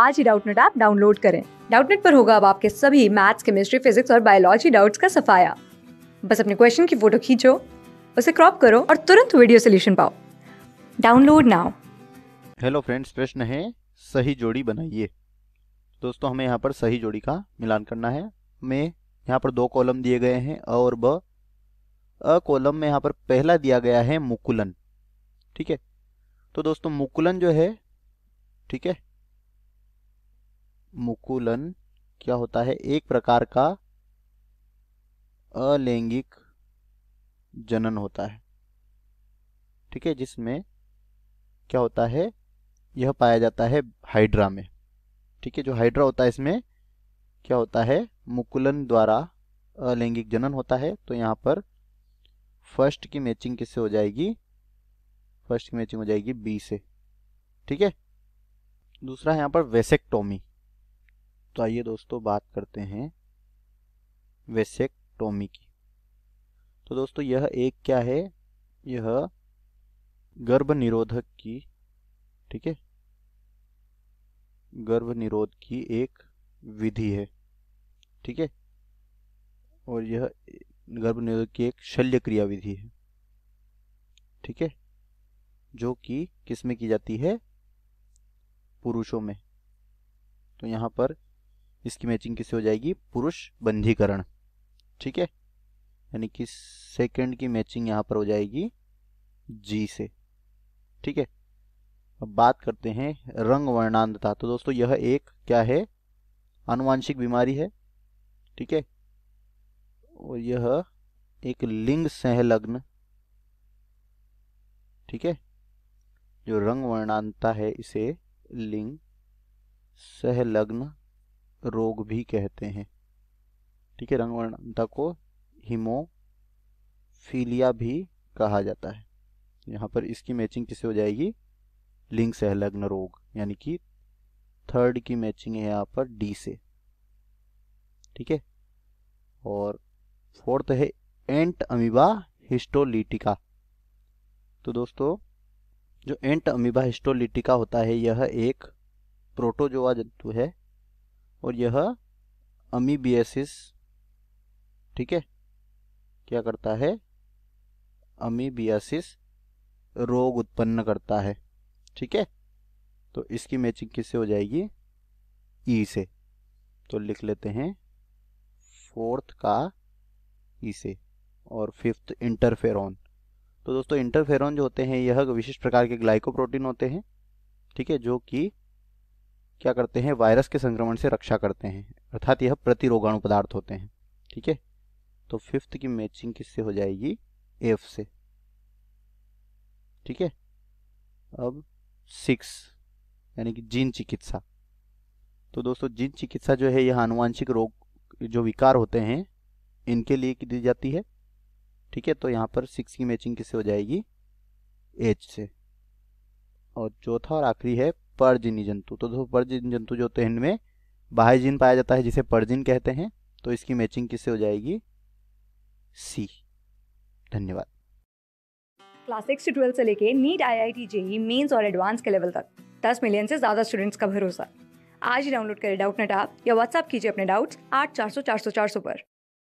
आज ही Doubtnut app download करें डाउटनेट पर होगा अब आपके सभी मैथ्स केमिस्ट्री फिजिक्स और बायोलॉजी डाउट्स का सफाया बस अपने क्वेश्चन की फोटो खींचो उसे क्रॉप करो और तुरंत वीडियो सोल्यूशन पाओ डाउनलोड नाउ हेलो फ्रेंड्स प्रश्न है सही जोड़ी बनाइए दोस्तों हमें यहाँ पर सही जोड़ी का मिलान करना है हमें यहाँ पर दो कॉलम दिए गए हैं अ और ब अ कॉलम में यहाँ पर पहला दिया गया है मुकुलन ठीक है तो दोस्तों मुकुलन जो है ठीक है मुकुलन क्या होता है एक प्रकार का अलैंगिक जनन होता है ठीक है जिसमें क्या होता है यह पाया जाता है हाइड्रा में ठीक है जो हाइड्रा होता है इसमें क्या होता है मुकुलन द्वारा अलैंगिक जनन होता है तो यहाँ पर फर्स्ट की मैचिंग किससे हो जाएगी फर्स्ट की मैचिंग हो जाएगी बी से ठीक है दूसरा है यहाँ पर वेसेक्टोमी तो आइए दोस्तों बात करते हैं वेसेक्टोमी की तो दोस्तों यह एक क्या है यह गर्भ निरोधक की ठीक है गर्भ निरोध की एक विधि है ठीक है और यह गर्भ निरोध की एक शल्य क्रिया विधि है ठीक है जो कि किसमें की जाती है पुरुषों में तो यहाँ पर इसकी मैचिंग किससे हो जाएगी पुरुष बंधीकरण ठीक है यानी कि सेकंड की मैचिंग यहाँ पर हो जाएगी जी से ठीक है अब बात करते हैं रंग वर्णांधता तो दोस्तों यह एक क्या है अनुवांशिक बीमारी है ठीक है और यह एक लिंग सहलग्न ठीक है जो रंग वर्णांधता है इसे लिंग सहलग्न रोग भी कहते हैं ठीक है रंगवर्णता को हिमोफीलिया भी कहा जाता है यहाँ पर इसकी मैचिंग किसे हो जाएगी लिंग सहलग्न रोग यानी कि थर्ड की मैचिंग है यहाँ पर डी से ठीक है और फोर्थ है एंट अमीबा हिस्टोलिटिका तो दोस्तों जो एंट अमीबा हिस्टोलिटिका होता है यह एक प्रोटोजोआ जंतु है और यह अमीबियसिस ठीक है क्या करता है अमीबियासिस रोग उत्पन्न करता है ठीक है तो इसकी मैचिंग किससे हो जाएगी ई से तो लिख लेते हैं फोर्थ का ई से और फिफ्थ इंटरफेरॉन तो दोस्तों इंटरफेरॉन जो होते हैं यह विशिष्ट प्रकार के ग्लाइकोप्रोटीन होते हैं ठीक है जो कि क्या करते हैं वायरस के संक्रमण से रक्षा करते हैं अर्थात यह प्रतिरोगाणु पदार्थ होते हैं ठीक है तो फिफ्थ की मैचिंग किससे हो जाएगी एफ से ठीक है अब सिक्स यानी कि जीन चिकित्सा तो दोस्तों जीन चिकित्सा जो है यह आनुवांशिक रोग जो विकार होते हैं इनके लिए की दी जाती है ठीक है तो यहाँ पर सिक्स की मैचिंग किससे हो जाएगी एच से और चौथा और आखिरी है परजीनी जंतु तो दोस्तों परजीन जंतु जो होते हैं इनमें बाह्य जीन पाया जाता है जिसे परजीन कहते हैं तो इसकी मैचिंग किससे हो जाएगी सी धन्यवाद क्लास सिक्स से ट्वेल्थ से लेके NEET I I T JEE mains और एडवांस के लेवल तक दस मिलियन से ज़्यादा स्टूडेंट्स का भरोसा आज ही डाउनलोड करें डाउट नेट आप या व्हाट्सएप कीजिए अपने डाउट्स आठ चार सौ चार सौ चार सौ पर